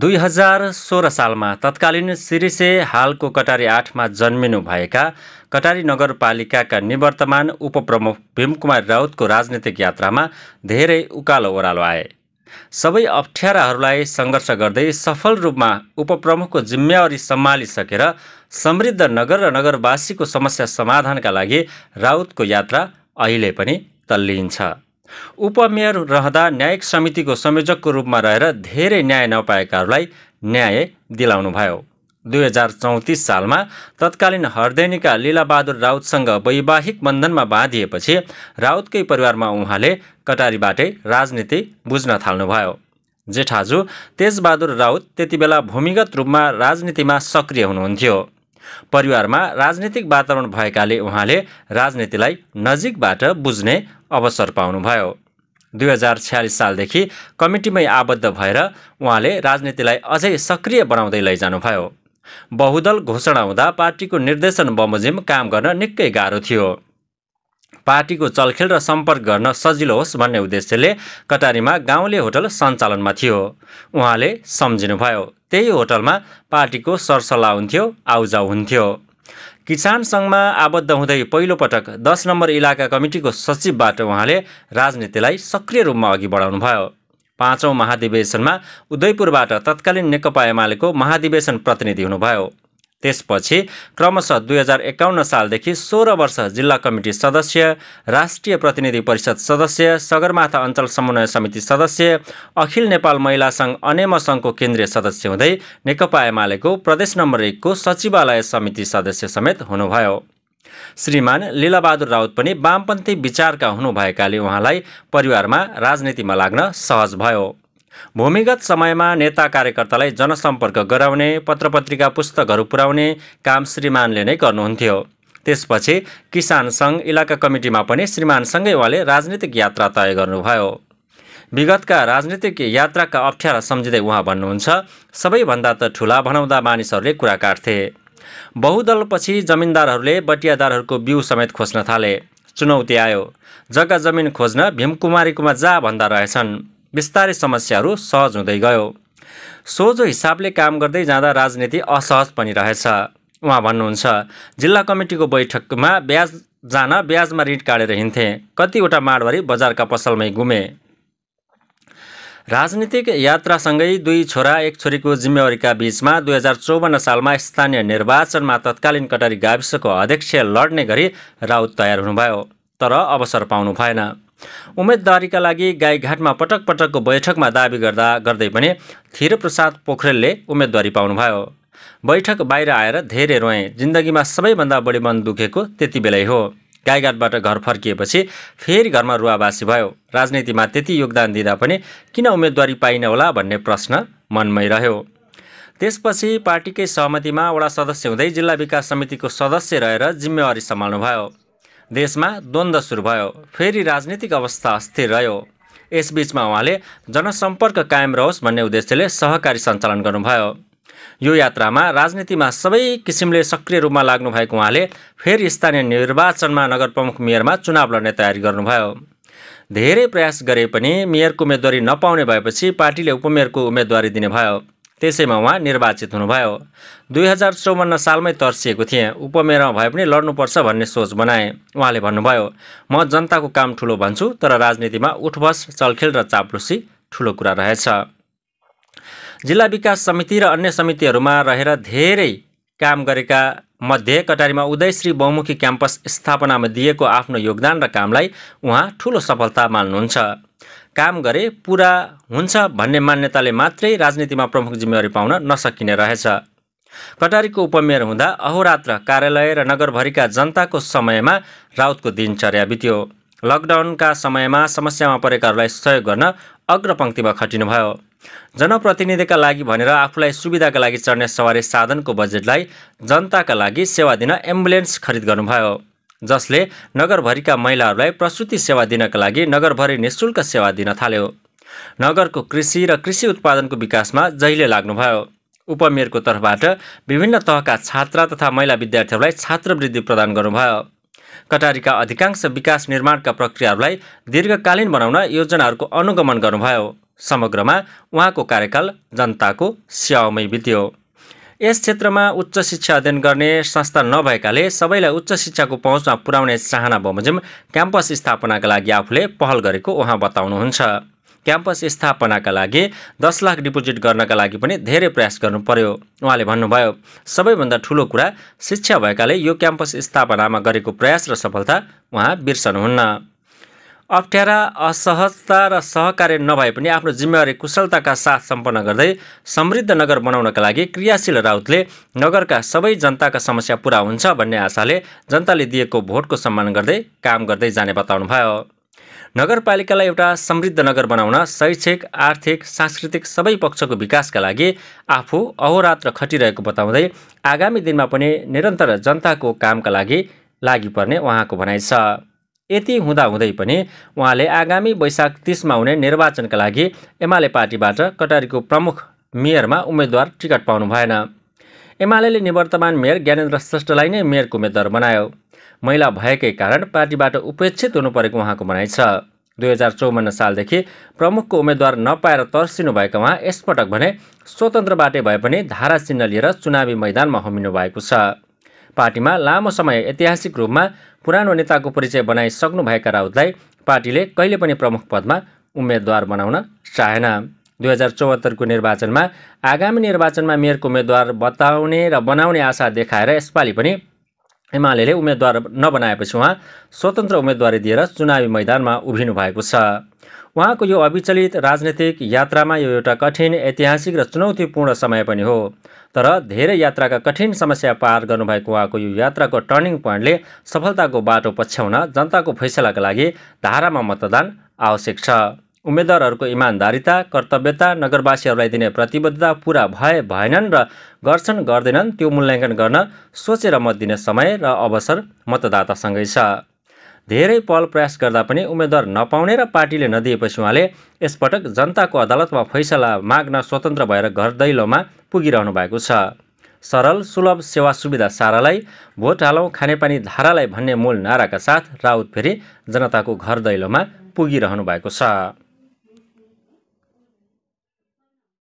दुई हजार सोह्र सालमा तत्कालीन सिरिसे हालको कटारी आठमा जन्मिनुभएका कटारी नगरपालिकाका निवर्तमान उपप्रमुख भीमकुमार राउतको राजनीतिक यात्रामा धेरै उकालो ओह्रालो आए सबै अप्ठ्याराहरूलाई सङ्घर्ष गर्दै सफल रूपमा उपप्रमुखको जिम्मेवारी सम्हालिसकेर समृद्ध नगर र नगरवासीको समस्या समाधानका लागि राउतको यात्रा अहिले पनि तल्लिन्छ उपमेयर रहँदा न्यायिक समितिको संयोजकको रूपमा रहेर धेरै न्याय नपाएकाहरूलाई न्याय दिलाउनुभयो दुई हजार चौतिस सालमा तत्कालीन हर्देनीका लीलाबहादुर राउतसँग वैवाहिक बन्धनमा बाँधिएपछि राउतकै परिवारमा उहाँले कटारीबाटै राजनीति बुझ्न थाल्नुभयो जेठाजु तेजबहादुर राउत त्यति बेला भूमिगत रूपमा राजनीतिमा सक्रिय हुनुहुन्थ्यो परिवारमा राजनीतिक वातावरण भएकाले उहाँले राजनीतिलाई नजिकबाट बुझ्ने अवसर पाउनुभयो दुई हजार छ्यालिस सालदेखि कमिटीमै आबद्ध भएर उहाँले राजनीतिलाई अझै सक्रिय बनाउँदै लैजानुभयो बहुदल घोषणा हुँदा पार्टीको निर्देशन बमोजिम काम गर्न निकै गाह्रो थियो पार्टीको चलखेल र सम्पर्क गर्न सजिलो होस् भन्ने उद्देश्यले कटारीमा गाउँले होटल सञ्चालनमा थियो उहाँले सम्झिनुभयो त्यही होटलमा पार्टीको सरसल्लाह हुन्थ्यो आउजाउ हुन्थ्यो किसान सङ्घमा आबद्ध हुँदै पहिलोपटक दस नम्बर इलाका कमिटीको सचिवबाट उहाँले राजनीतिलाई सक्रिय रूपमा अघि बढाउनुभयो पाँचौँ महाधिवेशनमा उदयपुरबाट तत्कालीन नेकपा एमालेको महाधिवेशन प्रतिनिधि हुनुभयो त्यसपछि क्रमशः दुई हजार एकाउन्न सालदेखि सोह्र वर्ष जिल्ला कमिटी सदस्य राष्ट्रिय प्रतिनिधि परिषद सदस्य सगरमाथा अञ्चल समन्वय समिति सदस्य अखिल नेपाल महिला सङ्घ अनेम सङ्घको केन्द्रीय सदस्य हुँदै नेकपा एमालेको प्रदेश नम्बर एकको सचिवालय समिति सदस्य समेत हुनुभयो श्रीमान लीलाबहादुर राउत पनि वामपन्थी विचारका हुनुभएकाले उहाँलाई परिवारमा राजनीतिमा लाग्न सहज भयो भूमिगत समयमा नेता कार्यकर्तालाई जनसम्पर्क गराउने पत्रपत्रिका पुस्तकहरू पुर्याउने काम श्रीमानले नै गर्नुहुन्थ्यो त्यसपछि किसान सङ्घ इलाका कमिटीमा पनि श्रीमानसँगै उहाँले राजनीतिक यात्रा तय गर्नुभयो विगतका राजनीतिक यात्राका अप्ठ्यारा सम्झिँदै उहाँ भन्नुहुन्छ सबैभन्दा त ठुला भनाउँदा मानिसहरूले कुरा काट्थे बहुदलपछि जमिनदारहरूले बटियादारहरूको बिउ समेत खोज्न थाले चुनौती आयो जग्गा जमिन खोज्न भीमकुमारीकोमा जा भन्दा रहेछन् बिस्तारै समस्याहरू सहज हुँदै गयो सोझो हिसाबले काम गर्दै जाँदा राजनीति असहज पनि रहेछ उहाँ भन्नुहुन्छ जिल्ला कमिटीको बैठकमा ब्याज जान ब्याजमा ऋण काटेर हिँड्थे कतिवटा माडभरि बजारका पसलमै गुमे राजनीतिक यात्रासँगै दुई छोरा एक छोरीको जिम्मेवारीका बीचमा दुई हजार चौवन्न सालमा स्थानीय निर्वाचनमा तत्कालीन कटारी गाविसको अध्यक्ष लड्ने गरी राउत तयार हुनुभयो तर अवसर पाउनु भएन उम्मेदवारीका लागि गाईघाटमा पटक पटकको बैठकमा दावी गर्दा गर्दै पनि थिरप्रसाद पोखरेलले उम्मेदवारी पाउनुभयो बैठक बाहिर आएर धेरै रोएँ जिन्दगीमा सबैभन्दा बढी मन दुखेको त्यति बेलै हो गाईघाटबाट घर फर्किएपछि फेरि घरमा रुवावासी भयो राजनीतिमा त्यति योगदान दिँदा पनि किन उम्मेदवारी पाइन होला भन्ने प्रश्न मनमै रह्यो त्यसपछि पार्टीकै सहमतिमा वडा सदस्य हुँदै जिल्ला विकास समितिको सदस्य रहेर जिम्मेवारी सम्हाल्नुभयो देशमा द्वन्द्व सुरु भयो फेरि राजनीतिक अवस्था अस्थिर रह्यो यसबीचमा उहाँले जनसम्पर्क कायम रहोस् भन्ने उद्देश्यले सहकारी सञ्चालन गर्नुभयो यो यात्रामा राजनीतिमा सबै किसिमले सक्रिय रूपमा भएको उहाँले फेरि स्थानीय निर्वाचनमा नगर प्रमुख मेयरमा चुनाव लड्ने तयारी गर्नुभयो धेरै प्रयास गरे पनि मेयरको उम्मेदवारी नपाउने भएपछि पार्टीले उपमेयरको उम्मेदवारी दिने भयो त्यसैमा उहाँ निर्वाचित हुनुभयो दुई हजार चौवन्न सालमै तर्सिएको थिएँ उपमेयरमा भए पनि लड्नुपर्छ भन्ने सोच बनाए उहाँले भन्नुभयो म जनताको काम ठुलो भन्छु तर राजनीतिमा उठबस चलखेल र चाप्लुसी ठुलो कुरा रहेछ जिल्ला विकास समिति र अन्य समितिहरूमा रहेर धेरै काम गरेका मध्ये कटारीमा उदयश्री बहुमुखी क्याम्पस स्थापनामा दिएको आफ्नो योगदान र कामलाई उहाँ ठुलो सफलता मान्नुहुन्छ काम गरे पुरा हुन्छ भन्ने मान्यताले मात्रै राजनीतिमा प्रमुख जिम्मेवारी पाउन नसकिने रहेछ कटारीको उपमेयर हुँदा अहोरात्र कार्यालय र नगरभरिका जनताको समयमा राउतको दिनचर्या बित्यो लकडाउनका समयमा समस्यामा परेकाहरूलाई सहयोग गर्न अग्रपङ्क्तिमा खटिनुभयो जनप्रतिनिधिका लागि भनेर आफूलाई सुविधाका लागि चढ्ने सवारी साधनको बजेटलाई जनताका लागि सेवा दिन एम्बुलेन्स खरिद गर्नुभयो जसले नगरभरिका महिलाहरूलाई प्रसुति सेवा दिनका लागि नगरभरि निशुल्क सेवा दिन थाल्यो नगरको कृषि र कृषि उत्पादनको विकासमा जहिले लाग्नुभयो उपमेयरको तर्फबाट विभिन्न तहका छात्रा तथा महिला विद्यार्थीहरूलाई छात्रवृत्ति प्रदान गर्नुभयो कटारीका अधिकांश विकास निर्माणका प्रक्रियाहरूलाई दीर्घकालीन बनाउन योजनाहरूको अनुगमन गर्नुभयो समग्रमा उहाँको कार्यकाल जनताको स्याउमै बित्यो यस क्षेत्रमा उच्च शिक्षा अध्ययन गर्ने संस्था नभएकाले सबैलाई उच्च शिक्षाको पहुँचमा पुर्याउने चाहना बमोजिम क्याम्पस स्थापनाका लागि आफूले पहल गरेको उहाँ बताउनुहुन्छ क्याम्पस स्थापनाका लागि दस लाख डिपोजिट गर्नका लागि पनि धेरै प्रयास गर्नु पर्यो उहाँले भन्नुभयो सबैभन्दा ठुलो कुरा शिक्षा भएकाले यो क्याम्पस स्थापनामा गरेको प्रयास र सफलता उहाँ बिर्सनुहुन्न अप्ठ्यारा असहजता र सहकार्य नभए पनि आफ्नो जिम्मेवारी कुशलताका साथ सम्पन्न गर्दै समृद्ध नगर बनाउनका लागि क्रियाशील राउतले नगरका सबै जनताका समस्या पुरा हुन्छ भन्ने आशाले जनताले दिएको भोटको सम्मान गर्दै काम गर्दै जाने बताउनुभयो नगरपालिकालाई एउटा समृद्ध नगर बनाउन शैक्षिक आर्थिक सांस्कृतिक सबै पक्षको विकासका लागि आफू अहोरात्र खटिरहेको बताउँदै आगामी दिनमा पनि निरन्तर जनताको कामका लागि लागि पर्ने उहाँको भनाइ छ यति हुँदाहुँदै पनि उहाँले आगामी वैशाख तिसमा हुने निर्वाचनका लागि एमाले पार्टीबाट कटारीको प्रमुख मेयरमा उम्मेद्वार टिकट पाउनु भएन एमाले निवर्तमान मेयर ज्ञानेन्द्र श्रेष्ठलाई नै मेयरको उम्मेद्वार बनायो महिला भएकै कारण पार्टीबाट उपेक्षित हुनु परेको उहाँको भनाइ छ दुई हजार चौवन्न सालदेखि प्रमुखको उम्मेद्वार नपाएर तर्सिनु भएको उहाँ यसपटक भने स्वतन्त्रबाटै भए पनि धारा चिन्ह लिएर चुनावी मैदानमा होमिनु भएको छ पार्टीमा लामो समय ऐतिहासिक रूपमा पुरानो नेताको परिचय बनाइसक्नुभएका राउतलाई पार्टीले कहिले पनि प्रमुख पदमा उम्मेद्वार बनाउन चाहेन दुई हजार चौहत्तरको निर्वाचनमा आगामी निर्वाचनमा मेयरको उम्मेद्वार बताउने र बनाउने आशा देखाएर यसपालि पनि एमाले उम्मेद्वार नबनाएपछि उहाँ स्वतन्त्र उम्मेदवारी दिएर चुनावी मैदानमा उभिनु भएको छ उहाँको यो अविचलित राजनैतिक यात्रामा यो एउटा कठिन ऐतिहासिक र चुनौतीपूर्ण समय पनि हो तर धेरै यात्राका कठिन समस्या पार गर्नुभएको उहाँको यो यात्राको टर्निङ पोइन्टले सफलताको बाटो पछ्याउन जनताको फैसलाका लागि धारामा मतदान आवश्यक छ उम्मेद्वारहरूको इमान्दारिता कर्तव्यता नगरवासीहरूलाई दिने प्रतिबद्धता पुरा भए भएनन् र गर्छन् गर्दैनन् त्यो मूल्याङ्कन गर्न सोचेर मत दिने समय र अवसर मतदातासँगै छ धेरै पहल प्रयास गर्दा पनि उम्मेद्वार नपाउने र पार्टीले नदिएपछि उहाँले यसपटक जनताको अदालतमा फैसला माग्न स्वतन्त्र भएर घर दैलोमा पुगिरहनु भएको छ सरल सुलभ सेवा सुविधा सारालाई भोट हालौँ खानेपानी धारालाई भन्ने मूल नाराका साथ राउत फेरि जनताको घर दैलोमा पुगिरहनु भएको छ